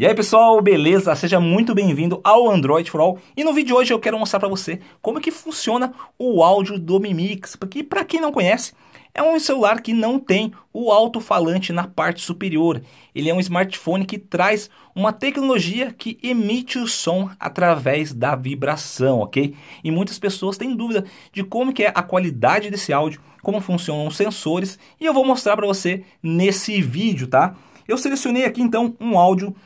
E aí pessoal, beleza? Seja muito bem-vindo ao Android for All. E no vídeo de hoje eu quero mostrar para você como é que funciona o áudio do Mi Mix, porque para quem não conhece, é um celular que não tem o alto-falante na parte superior. Ele é um smartphone que traz uma tecnologia que emite o som através da vibração, ok? E muitas pessoas têm dúvida de como que é a qualidade desse áudio, como funcionam os sensores, e eu vou mostrar para você nesse vídeo, tá? Eu selecionei aqui então um áudio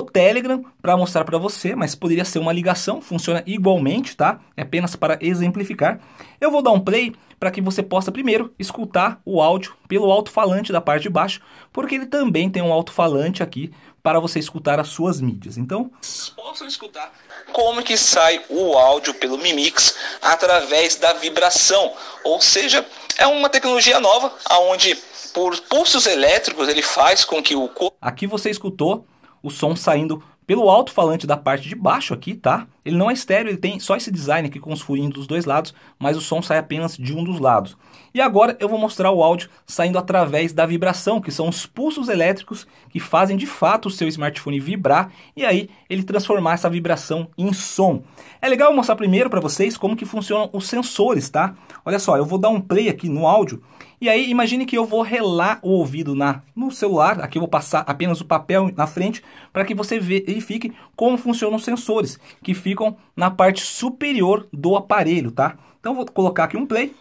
do Telegram para mostrar para você, mas poderia ser uma ligação, funciona igualmente, tá? É apenas para exemplificar. Eu vou dar um play para que você possa primeiro escutar o áudio pelo alto-falante da parte de baixo, porque ele também tem um alto-falante aqui para você escutar as suas mídias. Então, possam escutar como que sai o áudio pelo Mimix através da vibração, ou seja, é uma tecnologia nova aonde por pulsos elétricos ele faz com que o Aqui você escutou o som saindo pelo alto-falante da parte de baixo aqui, tá? Ele não é estéreo, ele tem só esse design aqui com os furinhos dos dois lados, mas o som sai apenas de um dos lados. E agora eu vou mostrar o áudio saindo através da vibração, que são os pulsos elétricos que fazem de fato o seu smartphone vibrar e aí ele transformar essa vibração em som. É legal eu mostrar primeiro para vocês como que funcionam os sensores, tá? Olha só, eu vou dar um play aqui no áudio e aí imagine que eu vou relar o ouvido na, no celular, aqui eu vou passar apenas o papel na frente para que você vê, verifique como funcionam os sensores, que ficam na parte superior do aparelho, tá? Então vou colocar aqui um play.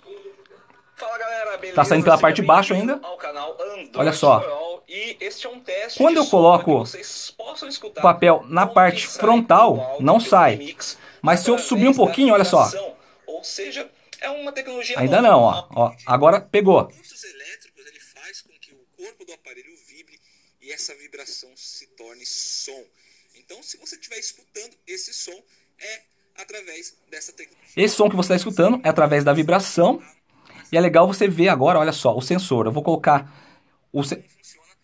Fala galera, beleza? Tá saindo pela Seja parte de baixo ainda. Olha só. É um Quando eu coloco o papel na parte frontal, não sai. Mas se eu subir um pouquinho, olha só. Seja, é ainda nova, não, ó, ó. Agora pegou. Vibre, e essa vibração se torne som. Então, se você estiver escutando esse som, é através dessa tecnologia. Esse som que você está escutando é através da vibração. E é legal você ver agora, olha só, o sensor. Eu vou colocar o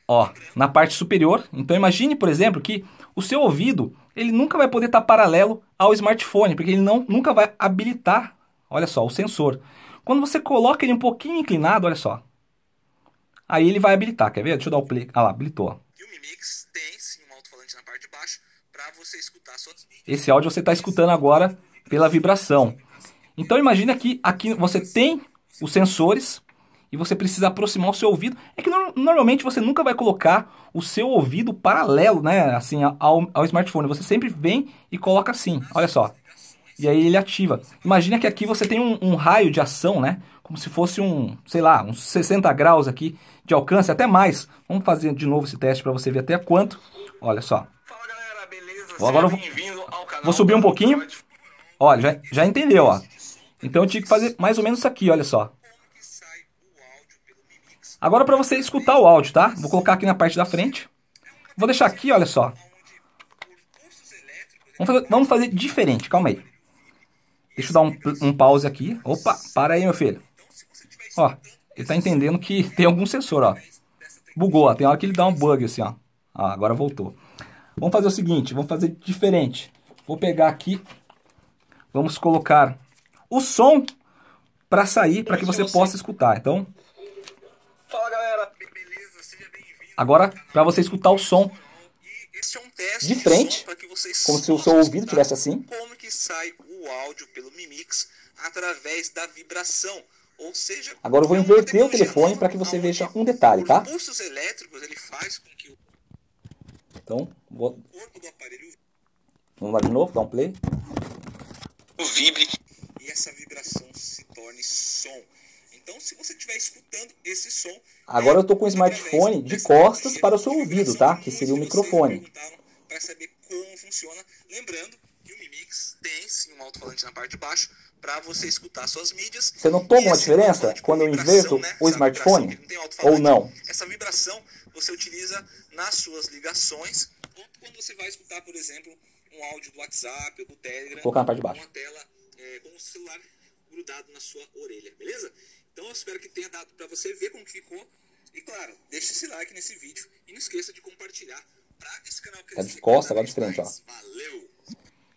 ó, na parte superior. Então imagine, por exemplo, que o seu ouvido, ele nunca vai poder estar paralelo ao smartphone, porque ele não, nunca vai habilitar, olha só, o sensor. Quando você coloca ele um pouquinho inclinado, olha só. Aí ele vai habilitar, quer ver? Deixa eu dar o play. Ah lá, habilitou. E o Mi Mix tem parte de baixo para você escutar suas Esse áudio você está escutando agora pela vibração. Então imagina que aqui você tem os sensores e você precisa aproximar o seu ouvido. É que no, normalmente você nunca vai colocar o seu ouvido paralelo, né? Assim, ao, ao smartphone. Você sempre vem e coloca assim. Olha só. E aí ele ativa. Imagina que aqui você tem um, um raio de ação, né? Como se fosse um, sei lá, uns 60 graus aqui de alcance, até mais. Vamos fazer de novo esse teste para você ver até quanto. Olha só agora eu vou, vou subir um pouquinho. Olha, já, já entendeu, ó. Então eu tinha que fazer mais ou menos isso aqui, olha só. Agora para você escutar o áudio, tá? Vou colocar aqui na parte da frente. Vou deixar aqui, olha só. Vamos fazer, vamos fazer diferente, calma aí. Deixa eu dar um, um pause aqui. Opa, para aí, meu filho. Ó, ele tá entendendo que tem algum sensor, ó. Bugou, ó. Tem hora que ele dá um bug assim, ó. agora voltou. Vamos fazer o seguinte, vamos fazer diferente. Vou pegar aqui, vamos colocar o som para sair, para que você possa escutar. Então, Fala galera, beleza? Seja bem-vindo. Agora, para você escutar o som é um de frente, de assim, como se o seu ouvido tivesse assim. Como que sai o áudio pelo Mimix através da vibração? Ou seja, agora eu vou inverter o telefone para que você veja um detalhe, tá? Os pulsos elétricos ele faz com então, vou... Vamos lá de novo, dá um play. O vibre. E essa vibração se torne som. Então, se você estiver escutando esse som. Agora é eu estou com o smartphone de costas para o seu ouvido, tá? Que seria o microfone. Para saber como funciona. Lembrando e o Mimix tem sim um alto-falante na parte de baixo para você escutar suas mídias. Você não toma uma diferença tipo quando eu inverto né? o smartphone? Não ou não? Essa vibração você utiliza nas suas ligações ou quando você vai escutar, por exemplo, um áudio do WhatsApp ou do Telegram. Colocar na parte de baixo. Com tela, é, com o celular grudado na sua orelha, beleza? Então eu espero que tenha dado para você ver como ficou. E claro, deixe esse like nesse vídeo e não esqueça de compartilhar para esse canal tá crescer. Tá de costa, agora de frente, ó. Valeu!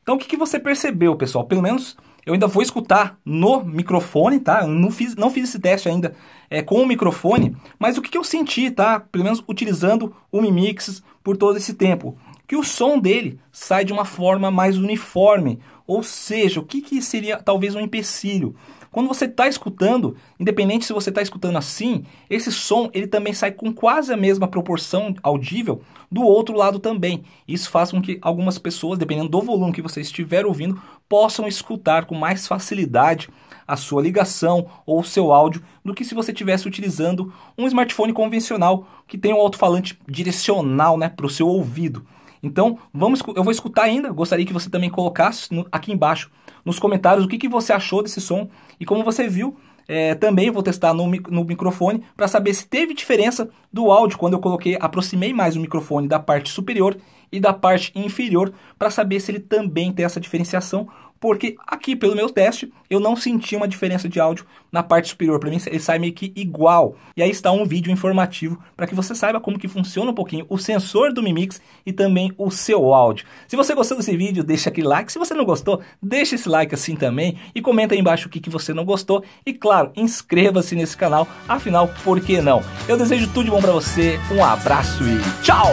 Então, o que, que você percebeu, pessoal? Pelo menos eu ainda vou escutar no microfone, tá? Eu não fiz, não fiz esse teste ainda é, com o microfone, mas o que, que eu senti, tá? Pelo menos utilizando o Mimix por todo esse tempo. Que o som dele sai de uma forma mais uniforme. Ou seja, o que, que seria talvez um empecilho? Quando você está escutando, independente se você está escutando assim, esse som ele também sai com quase a mesma proporção audível do outro lado também. Isso faz com que algumas pessoas, dependendo do volume que você estiver ouvindo, possam escutar com mais facilidade a sua ligação ou o seu áudio do que se você estivesse utilizando um smartphone convencional que tem um alto-falante direcional né, para o seu ouvido. Então, vamos, eu vou escutar ainda. Gostaria que você também colocasse no, aqui embaixo nos comentários o que, que você achou desse som e como você viu. É, também vou testar no, no microfone para saber se teve diferença do áudio quando eu coloquei, aproximei mais o microfone da parte superior e da parte inferior para saber se ele também tem essa diferenciação porque aqui pelo meu teste eu não senti uma diferença de áudio na parte superior, para mim ele sai meio que igual. E aí está um vídeo informativo para que você saiba como que funciona um pouquinho o sensor do Mimix e também o seu áudio. Se você gostou desse vídeo, deixa aquele like, se você não gostou, deixa esse like assim também e comenta aí embaixo o que, que você não gostou e claro, inscreva-se nesse canal, afinal, por que não? Eu desejo tudo de bom para você, um abraço e tchau!